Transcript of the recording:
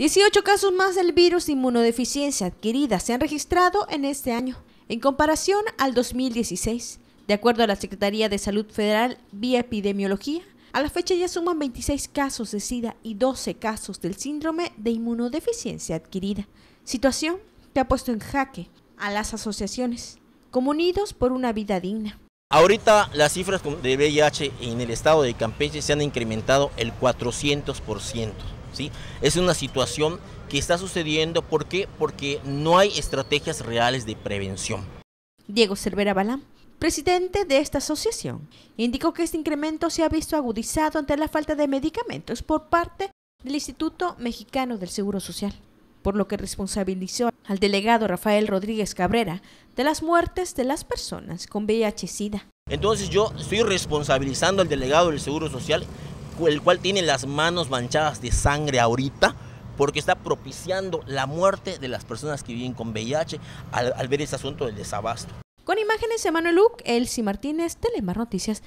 18 casos más del virus de inmunodeficiencia adquirida se han registrado en este año, en comparación al 2016. De acuerdo a la Secretaría de Salud Federal vía epidemiología, a la fecha ya suman 26 casos de SIDA y 12 casos del síndrome de inmunodeficiencia adquirida, situación que ha puesto en jaque a las asociaciones, como unidos por una vida digna. Ahorita las cifras de VIH en el estado de Campeche se han incrementado el 400%. Es una situación que está sucediendo, ¿por qué? Porque no hay estrategias reales de prevención. Diego Cervera Balán, presidente de esta asociación, indicó que este incremento se ha visto agudizado ante la falta de medicamentos por parte del Instituto Mexicano del Seguro Social, por lo que responsabilizó al delegado Rafael Rodríguez Cabrera de las muertes de las personas con VIH-Sida. Entonces yo estoy responsabilizando al delegado del Seguro Social el cual tiene las manos manchadas de sangre ahorita, porque está propiciando la muerte de las personas que viven con VIH al, ver ese asunto del desabasto. Con imágenes de Manuel Luc, Elsie Martínez, Telemar Noticias.